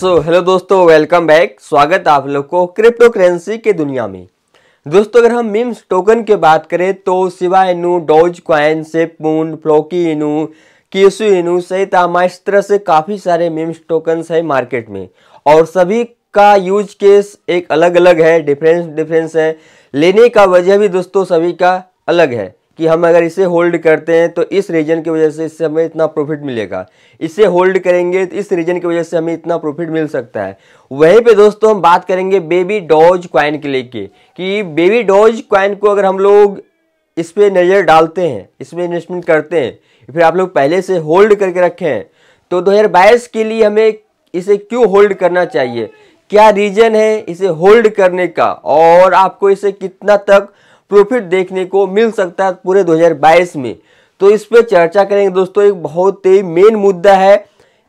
सो hello दोस्तों welcome back स्वागत आप लोग को क्रिप्टो करेंसी के दुनिया में दोस्तों अगर हम मिम्स टोकन की बात करें तो सिवा इनू डोज क्वाइन सेपून फ्लोकी इनू केसु इनू सहित इस तरह से काफ़ी सारे मिम्स टोकन्स हैं मार्केट में और सभी का यूज केस एक अलग अलग है डिफरेंस डिफरेंस है लेने का वजह भी दोस्तों सभी का अलग है कि हम अगर इसे होल्ड करते हैं तो इस रीजन की वजह से इससे हमें इतना प्रॉफिट मिलेगा इसे होल्ड करेंगे तो इस रीजन की वजह से हमें इतना प्रॉफिट मिल सकता है वहीं पे दोस्तों हम बात करेंगे बेबी डॉज क्वाइन के लेके कि बेबी डॉज क्वाइन को अगर हम लोग इस पर नज़र डालते हैं इसमें इन्वेस्टमेंट करते हैं फिर आप लोग पहले से होल्ड करके रखे हैं तो दो के लिए हमें इसे क्यों होल्ड करना चाहिए क्या रीजन है इसे होल्ड करने का और आपको इसे कितना तक प्रॉफिट देखने को मिल सकता है पूरे 2022 में तो इस पर चर्चा करेंगे दोस्तों एक बहुत ही मेन मुद्दा है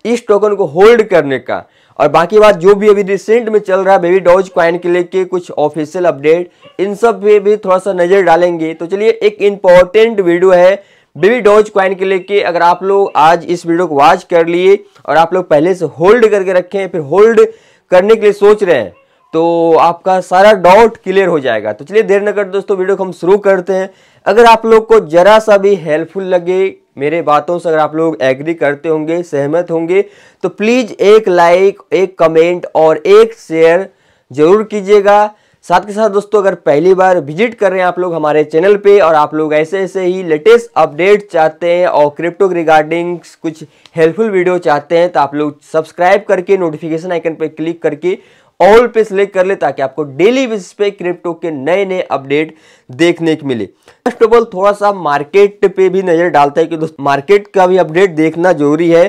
इस टोकन को होल्ड करने का और बाकी बात जो भी अभी रिसेंट में चल रहा है बेबी डॉज क्वाइन के लेके कुछ ऑफिशियल अपडेट इन सब पे भी थोड़ा सा नज़र डालेंगे तो चलिए एक इम्पॉर्टेंट वीडियो है बेबी डॉज क्वाइन के लेके अगर आप लोग आज इस वीडियो को वॉच कर लिए और आप लोग पहले से होल्ड करके रखें फिर होल्ड करने के लिए सोच रहे हैं तो आपका सारा डाउट क्लियर हो जाएगा तो चलिए देर न कर दोस्तों वीडियो को हम शुरू करते हैं अगर आप लोग को ज़रा सा भी हेल्पफुल लगे मेरे बातों से अगर आप लोग एग्री करते होंगे सहमत होंगे तो प्लीज़ एक लाइक एक कमेंट और एक शेयर ज़रूर कीजिएगा साथ के साथ दोस्तों अगर पहली बार विजिट कर रहे हैं आप लोग हमारे चैनल पे और आप लोग ऐसे ऐसे ही लेटेस्ट अपडेट चाहते हैं और क्रिप्टो रिगार्डिंग कुछ हेल्पफुल वीडियो चाहते हैं तो आप लोग सब्सक्राइब करके नोटिफिकेशन आइकन पे क्लिक करके ऑल पे सिलेक्ट कर ले ताकि आपको डेली बेसिस पे क्रिप्टो के नए नए अपडेट देखने को मिले फर्स्ट ऑफ ऑल थोड़ा सा मार्केट पे भी नजर डालता है कि दोस्तों मार्केट का भी अपडेट देखना जरूरी है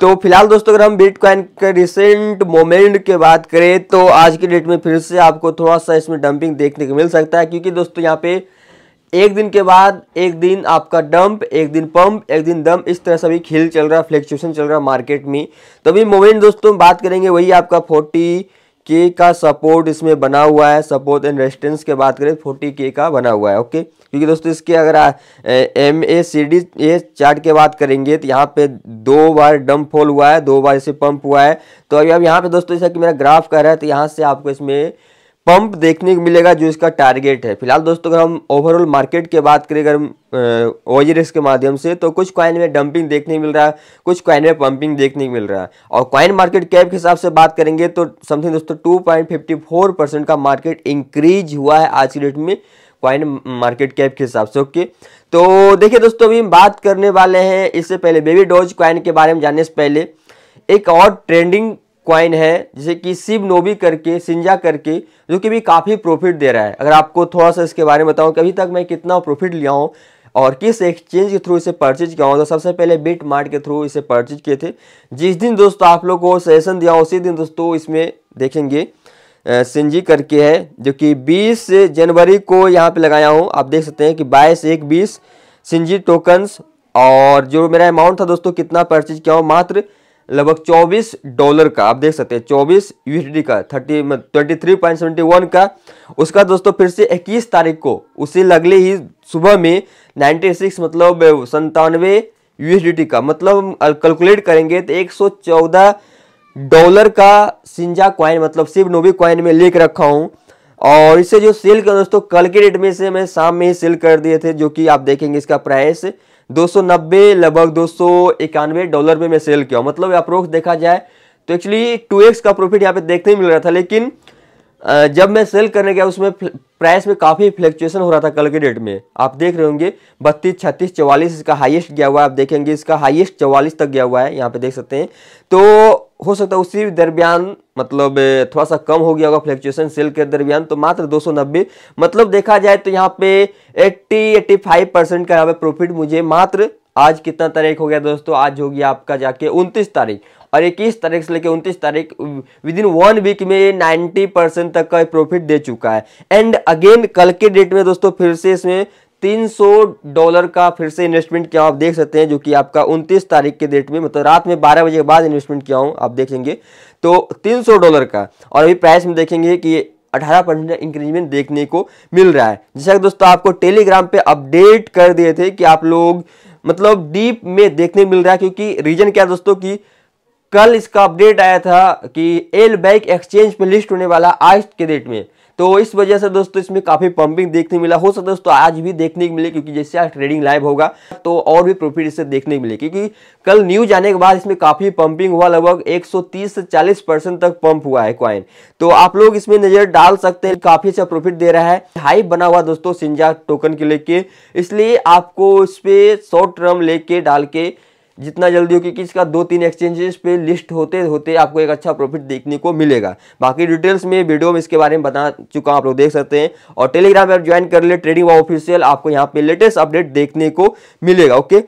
तो फिलहाल दोस्तों अगर हम बिटकॉइन के रिसेंट मोमेंट के बात करें तो आज के डेट में फिर से आपको थोड़ा सा इसमें डंपिंग देखने को मिल सकता है क्योंकि दोस्तों यहाँ पे एक दिन के बाद एक दिन आपका डंप एक दिन पंप एक दिन दम इस तरह से अभी खिल चल रहा है फ्लैक्चुएशन चल रहा है मार्केट में तो अभी मोमेंट दोस्तों बात करेंगे वही आपका फोर्टी के का सपोर्ट इसमें बना हुआ है सपोर्ट एंड रेजिस्टेंस के बात करें फोर्टी के का बना हुआ है ओके क्योंकि दोस्तों इसके अगर M A C D a chart के बात करेंगे तो यहाँ पे दो बार डंप होल हुआ है दो बार इसे पंप हुआ है तो अभी अब यहाँ पे दोस्तों जैसा कि मेरा ग्राफ कर रहा है तो यहाँ से आपको इसमें पंप देखने को मिलेगा जो इसका टारगेट है फिलहाल दोस्तों अगर हम ओवरऑल मार्केट के बात करें अगर ओजरेस के माध्यम से तो कुछ कॉइन में डंपिंग देखने को मिल रहा है कुछ कॉइन में पंपिंग देखने को मिल रहा है और क्वाइन मार्केट कैप के हिसाब से बात करेंगे तो समथिंग दोस्तों 2.54 परसेंट का मार्केट इंक्रीज हुआ है आज की डेट में क्वाइन मार्केट कैप के हिसाब से ओके तो देखिए दोस्तों अभी हम बात करने वाले हैं इससे पहले बेबी डोज कॉइन के बारे में जानने से पहले एक और ट्रेंडिंग क्वाइन है जैसे कि सिब नोबी करके सिंजा करके जो कि भी काफ़ी प्रॉफिट दे रहा है अगर आपको थोड़ा सा इसके बारे में बताऊं कि अभी तक मैं कितना प्रॉफिट लिया हूं और किस एक्सचेंज के थ्रू इसे परचेज किया हूं तो सबसे पहले बिट मार्ट के थ्रू इसे परचेज किए थे जिस दिन दोस्तों आप लोग को सजेशन दिया उसी दिन दोस्तों इसमें देखेंगे सिंजी करके है जो कि बीस जनवरी को यहाँ पर लगाया हूँ आप देख सकते हैं कि बाईस एक बीस सिंजी टोकन्स और जो मेरा अमाउंट था दोस्तों कितना परचेज किया हूँ मात्र लगभग 24 डॉलर का आप देख सकते हैं 24 यूएसडी का 30 23.71 मतलब का उसका दोस्तों फिर से 21 तारीख को उसे लगले ही सुबह में 96 मतलब संतानवे यूएसडी का मतलब कैलकुलेट करेंगे तो 114 डॉलर का सिंजा कॉइन मतलब शिव नोबी कॉइन में लेकर रखा हूँ और इसे जो सेल कर दोस्तों कल के डेट में से मैं शाम में ही सेल कर दिए थे जो कि आप देखेंगे इसका प्राइस 290 लगभग दो डॉलर में मैं सेल किया मतलब अप्रोक्स देखा जाए तो एक्चुअली 2x का प्रॉफिट यहाँ पे देखने मिल रहा था लेकिन जब मैं सेल करने गया उसमें प्राइस में काफ़ी फ्लक्चुएशन हो रहा था कल के डेट में आप देख रहे होंगे बत्तीस छत्तीस चौवालीस इसका हाईएस्ट गया हुआ है आप देखेंगे इसका हाईएस्ट चौवालीस तक गया हुआ है यहाँ पे देख सकते हैं तो हो सकता है उसी दरमियान मतलब थोड़ा सा कम हो गया होगा फ्लक्चुएशन सेल के दरमियान तो मात्र दो मतलब देखा जाए तो यहाँ पे एट्टी एट्टी परसेंट का यहाँ पे प्रॉफिट मुझे मात्र आज कितना तारीख हो गया दोस्तों आज हो गया आपका जाके उनतीस तारीख और इक्कीस तारीख से लेकर उनतीस तारीख विद इन वन वीक में ये नाइन्टी परसेंट तक का प्रॉफिट दे चुका है एंड अगेन कल के डेट में दोस्तों फिर से इसमें 300 डॉलर का फिर से इन्वेस्टमेंट किया आप देख सकते हैं जो कि आपका 29 तारीख के डेट में मतलब रात में 12 बजे के बाद इन्वेस्टमेंट किया हूँ आप देखेंगे तो 300 डॉलर का और अभी प्राइस में देखेंगे कि अठारह परसेंट इंक्रीजमेंट देखने को मिल रहा है जैसा कि दोस्तों आपको टेलीग्राम पे अपडेट कर दिए थे कि आप लोग मतलब डीप में देखने मिल रहा है क्योंकि रीजन क्या दोस्तों कि कल इसका अपडेट आया था कि एल बैक एक्सचेंज पे लिस्ट होने वाला आज के डेट में तो इस वजह से दोस्तों इसमें काफ़ी पंपिंग देखने मिला हो सकता है दोस्तों आज भी देखने को मिले क्योंकि जैसे आज ट्रेडिंग लाइव होगा तो और भी प्रॉफिट इससे देखने को मिले क्योंकि कल न्यूज आने के बाद इसमें काफ़ी पंपिंग हुआ लगभग 130 से 40 परसेंट तक पंप हुआ है क्वाइन तो आप लोग इसमें नज़र डाल सकते हैं काफ़ी अच्छा प्रॉफिट दे रहा है हाइप बना हुआ दोस्तों सिंजा टोकन के लेके इसलिए आपको इस पर शॉर्ट टर्म लेके डाल के जितना जल्दी हो क्योंकि इसका दो तीन एक्सचेंजेस पे लिस्ट होते होते आपको एक अच्छा प्रॉफिट देखने को मिलेगा बाकी डिटेल्स में वीडियो में इसके बारे में बता चुका हूँ आप लोग देख सकते हैं और टेलीग्राम पर ज्वाइन कर ले ट्रेडिंग ऑफिशियल आपको यहाँ पे लेटेस्ट अपडेट देखने को मिलेगा ओके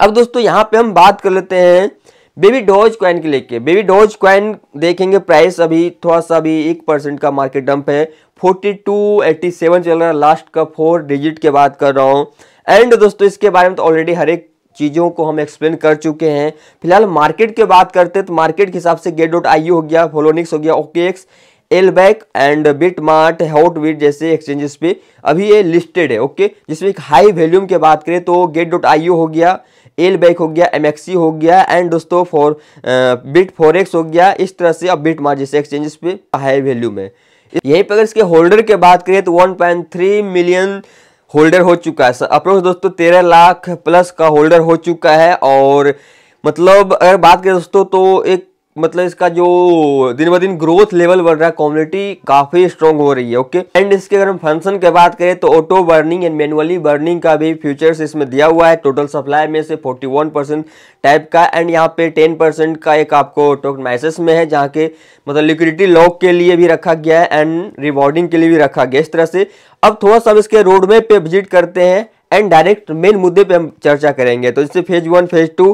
अब दोस्तों यहाँ पे हम बात कर लेते हैं बेबी डॉज क्वाइन के लेके बेबी डॉज क्वाइन देखेंगे प्राइस अभी थोड़ा सा अभी एक परसेंट का मार्केट डंप है फोर्टी टू एट्टी सेवन चल रहा है लास्ट का फोर डिजिट के बात कर रहा हूँ एंड दोस्तों इसके बारे में तो ऑलरेडी हर एक चीज़ों को हम एक्सप्लेन कर चुके हैं फिलहाल मार्केट की बात करते हैं तो मार्केट के हिसाब से गेट डॉट आई हो गया फोलोनिक्स हो गया OKEx LBank and BitMart Hotbit जैसे एक्सचेंजेस पे अभी ये लिस्टेड है ओके जिसमें एक हाई वैल्यूम की बात करें तो गेट डॉट आई हो गया एल बैक हो गया एम हो गया एंड दोस्तों फॉर बिट फॉरेक्स हो गया इस तरह से अब बिट मार्ट जैसे एक्सचेंजेस पे हाई वैल्यूम है यहीं पर अगर इसके होल्डर की बात करें तो वन मिलियन होल्डर हो चुका है अप्रोक्स दोस्तों तेरह लाख प्लस का होल्डर हो चुका है और मतलब अगर बात करें दोस्तों तो एक मतलब इसका जो दिन ब दिन ग्रोथ लेवल बढ़ रहा है कम्युनिटी काफी स्ट्रॉन्ग हो रही है ओके एंड इसके अगर हम फंक्शन की बात करें तो auto burning and manually burning का भी फ्यूचर्स इसमें दिया हुआ है टोटल सप्लाई में से 41 परसेंट टाइप का एंड यहाँ पे 10 परसेंट का एक आपको टोकनाइसिस में है जहाँ के मतलब लिक्विडिटी लॉक के लिए भी रखा गया है एंड रिवॉर्डिंग के लिए भी रखा गया इस तरह से अब थोड़ा सा हम इसके रोडमेप पे विजिट करते हैं एंड डायरेक्ट मेन मुद्दे पे हम चर्चा करेंगे तो जैसे फेज वन फेज टू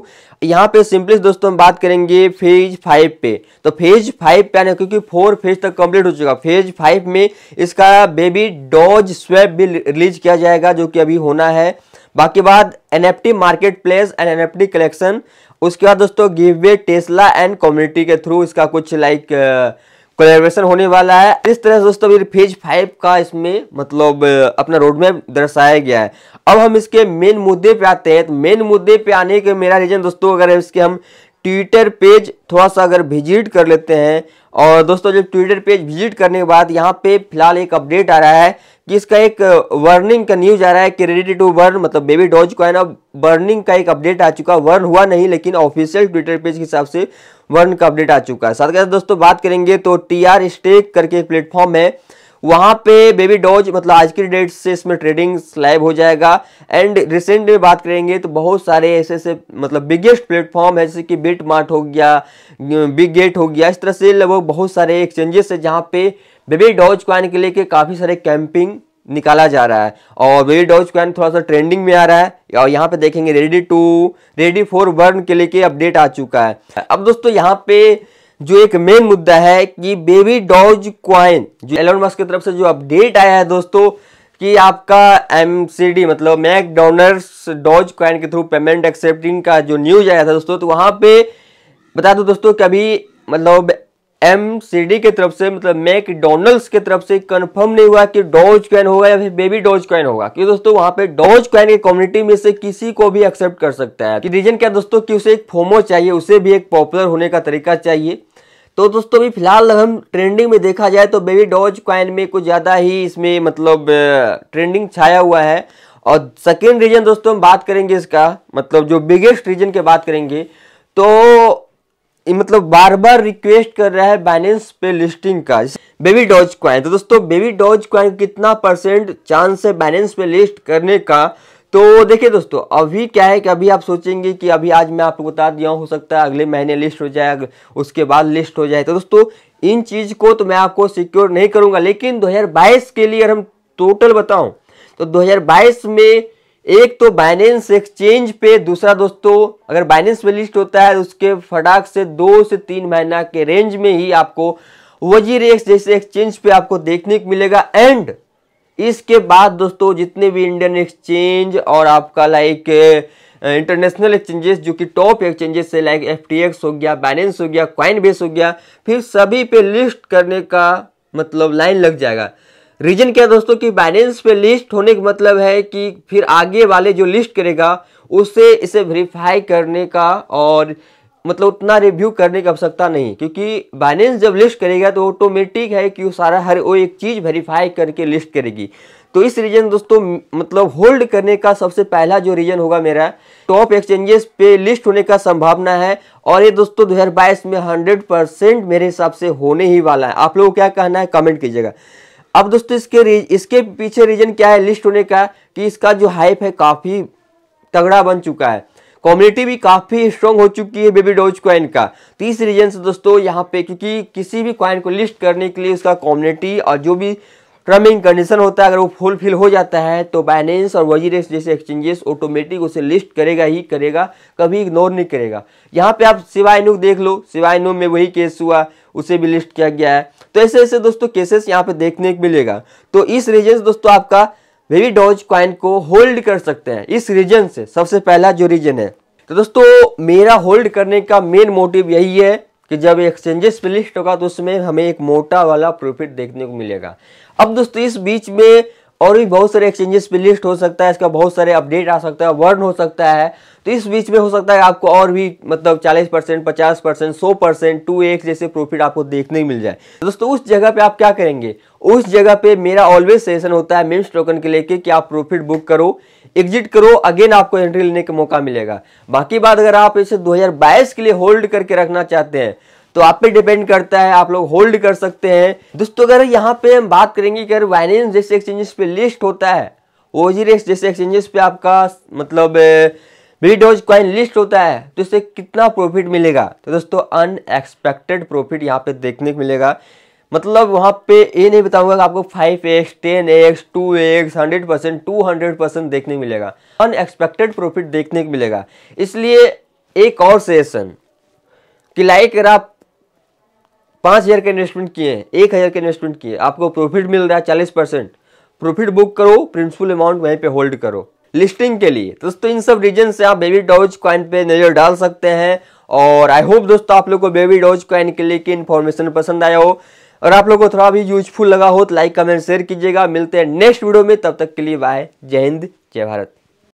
यहाँ पे सिंपली दोस्तों हम बात करेंगे फेज फाइव पे तो फेज फाइव पे आने क्योंकि फोर फेज तक कंप्लीट हो चुका फेज फाइव में इसका बेबी डॉज स्वैप भी रिलीज किया जाएगा जो कि अभी होना है बाकी बाद N market place and N collection उसके बाद दोस्तों giveaway Tesla and community के थ्रू इसका कुछ लाइक like, uh, कोलेबरेशन होने वाला है इस तरह से दोस्तों अभी फेज फाइव का इसमें मतलब अपना रोड मैप दर्शाया गया है अब हम इसके मेन मुद्दे पे आते हैं तो मेन मुद्दे पे आने के मेरा रीजन दोस्तों अगर इसके हम ट्विटर पेज थोड़ा सा अगर विजिट कर लेते हैं और दोस्तों जब ट्विटर पेज विजिट करने के बाद यहाँ पे फिलहाल एक अपडेट आ रहा है कि इसका एक वर्निंग का न्यूज आ रहा है कि रेडी टू वर्न मतलब बेबी डॉज है ना वर्निंग का एक अपडेट आ चुका वर्न हुआ नहीं लेकिन ऑफिशियल ट्विटर पेज के हिसाब से वर्न का अपडेट आ चुका है साथ के साथ दोस्तों बात करेंगे तो टी आर स्टेक करके एक प्लेटफॉर्म है वहाँ पे बेबी डॉज मतलब आज की डेट से इसमें ट्रेडिंग स्लैब हो जाएगा एंड रिसेंट में बात करेंगे तो बहुत सारे ऐसे ऐसे मतलब बिगेस्ट प्लेटफॉर्म है जैसे कि बिट मार्ट हो गया बिग गेट हो गया इस तरह से लगभग बहुत सारे एक्सचेंजेस है जहाँ पे बेबी डॉज क्वाइन के लेके काफ़ी सारे कैंपिंग निकाला जा रहा है और बेबी डॉज क्वाइन थोड़ा सा ट्रेंडिंग में आ रहा है और यहाँ पे देखेंगे ready to ready for burn के लेके अपडेट आ चुका है अब दोस्तों यहाँ पे जो एक मेन मुद्दा है कि बेबी डॉज क्वाइन जो एलोन मस्क की तरफ से जो अपडेट आया है दोस्तों कि आपका एम मतलब मैक डोनर्स डॉज क्वाइन के थ्रू पेमेंट एक्सेप्टिंग का जो न्यूज आया था दोस्तों तो वहाँ पे बता दो दोस्तों कि अभी मतलब एम की तरफ से मतलब मैकडोनल्ड्स की तरफ से कंफर्म नहीं हुआ कि डॉज कॉइन होगा या फिर बेबी डॉज कॉइन होगा क्योंकि दोस्तों वहां पे डॉज क्वाइन की कम्युनिटी में से किसी को भी एक्सेप्ट कर सकता है कि रीजन क्या दोस्तों कि उसे एक फोमो चाहिए उसे भी एक पॉपुलर होने का तरीका चाहिए तो दोस्तों अभी फिलहाल हम ट्रेंडिंग में देखा जाए तो बेबी डॉज क्वाइन में कुछ ज़्यादा ही इसमें मतलब ट्रेंडिंग छाया हुआ है और सेकेंड रीजन दोस्तों हम बात करेंगे इसका मतलब जो बिगेस्ट रीजन की बात करेंगे तो मतलब बार बार रिक्वेस्ट कर रहा है बाइनेंस पे लिस्टिंग का बेबी डॉज क्वाइन तो दोस्तों बेबी डॉज क्वाइन कितना परसेंट चांस है बाइनेंस पे लिस्ट करने का तो देखिए दोस्तों अभी क्या है कि अभी आप सोचेंगे कि अभी आज मैं आपको बता दिया हो सकता है अगले महीने लिस्ट हो जाए उसके बाद लिस्ट हो जाए तो दोस्तों इन चीज़ को तो मैं आपको सिक्योर नहीं करूंगा लेकिन दो के लिए अगर हम टोटल बताऊं तो दो में एक तो बाइनेंस एक्सचेंज पे दूसरा दोस्तों अगर बाइनेंस में लिस्ट होता है उसके फटाक से दो से तीन महीना के रेंज में ही आपको वजीर एक्स जैसे एक्सचेंज पे आपको देखने को मिलेगा एंड इसके बाद दोस्तों जितने भी इंडियन एक्सचेंज और आपका लाइक इंटरनेशनल एक्सचेंजेस जो कि टॉप एक्सचेंजेस है लाइक एफ हो गया बाइनेंस हो गया क्वाइन बेस हो गया फिर सभी पे लिस्ट करने का मतलब लाइन लग जाएगा रीजन क्या दोस्तों कि बाइनेंस पे लिस्ट होने का मतलब है कि फिर आगे वाले जो लिस्ट करेगा उसे इसे वेरीफाई करने का और मतलब उतना रिव्यू करने की आवश्यकता नहीं क्योंकि बाइनेंस जब लिस्ट करेगा तो ऑटोमेटिक है कि वो सारा हर वो एक चीज़ वेरीफाई करके लिस्ट करेगी तो इस रीजन दोस्तों मतलब होल्ड करने का सबसे पहला जो रीजन होगा मेरा टॉप एक्सचेंजेस पे लिस्ट होने का संभावना है और ये दोस्तों 2022 में 100 परसेंट मेरे हिसाब से होने ही वाला है आप लोगों को क्या कहना है कमेंट कीजिएगा अब दोस्तों इसके रीज इसके पीछे रीजन क्या है लिस्ट होने का कि इसका जो हाइप है काफ़ी तगड़ा बन चुका है कम्युनिटी भी काफ़ी स्ट्रॉन्ग हो चुकी है बेबी डोज क्वाइन का तो इस रीजन से दोस्तों यहाँ पे क्योंकि किसी भी क्वाइन को लिस्ट करने के लिए उसका कम्युनिटी और जो भी ट्रमिंग कंडीशन होता है अगर वो फुलफिल हो जाता है तो बाइनेंस और रेस जैसे एक्सचेंजेस ऑटोमेटिक उसे लिस्ट करेगा ही करेगा कभी इग्नोर नहीं करेगा यहाँ पे आप सिवाय नुक देख लो नुक में वही केस हुआ उसे भी लिस्ट किया गया है तो ऐसे ऐसे दोस्तों केसेस यहाँ पे देखने को मिलेगा तो इस रीजन दोस्तों आपका वेवी डॉज क्वाइन को होल्ड कर सकते हैं इस रीजन से सबसे पहला जो रीजन है तो दोस्तों मेरा होल्ड करने का मेन मोटिव यही है कि जब एक्सचेंजेस पे लिस्ट होगा तो उसमें हमें एक मोटा वाला प्रॉफिट देखने को मिलेगा अब दोस्तों इस बीच में और भी बहुत सारे एक्सचेंजेस पे लिस्ट हो सकता है इसका बहुत सारे अपडेट आ सकता है वर्न हो सकता है तो इस बीच में हो सकता है आपको और भी मतलब 40 परसेंट पचास परसेंट सौ परसेंट टू एक जैसे प्रॉफिट आपको देखने मिल जाए दोस्तों उस जगह पे आप क्या करेंगे उस जगह पे मेरा ऑलवेज सेशन होता है मेम्स टोकन के लेके कि आप प्रॉफिट बुक करो एग्जिट करो अगेन आपको एंट्री लेने का मौका मिलेगा बाकी बात अगर आप इसे दो के लिए होल्ड करके रखना चाहते हैं तो आप पे डिपेंड करता है आप लोग होल्ड कर सकते हैं दोस्तों अगर यहाँ पे हम बात करेंगे कि अगर वाइनेंस जैसे एक्सचेंजेस पे लिस्ट होता है ओजीरेक्स जैसे एक्सचेंजेस पे आपका मतलब बिडोज क्वाइन लिस्ट होता है तो इससे कितना प्रॉफिट मिलेगा तो दोस्तों अनएक्सपेक्टेड प्रॉफिट यहाँ पे देखने को मिलेगा मतलब वहाँ पे ये नहीं बताऊंगा कि आपको five x ten x two x hundred percent two hundred percent देखने को मिलेगा अनएक्सपेक्टेड प्रॉफिट देखने को मिलेगा इसलिए एक और सेशन कि लाइक अगर आप पाँच हज़ार का इन्वेस्टमेंट किए हैं एक हज़ार का इन्वेस्टमेंट किए आपको प्रॉफिट मिल रहा है चालीस परसेंट प्रॉफिट बुक करो प्रिंसिपल अमाउंट वहीं पे होल्ड करो लिस्टिंग के लिए दोस्तों इन सब रीजन से आप बेबी डॉज कॉइन पे नज़र डाल सकते हैं और आई होप दोस्तों आप लोग को बेबी डॉज कॉइन के लिए की इन्फॉर्मेशन पसंद आया हो और आप लोग को थोड़ा भी यूजफुल लगा हो तो लाइक कमेंट शेयर कीजिएगा मिलते हैं नेक्स्ट वीडियो में तब तक के लिए बाय जय हिंद जय भारत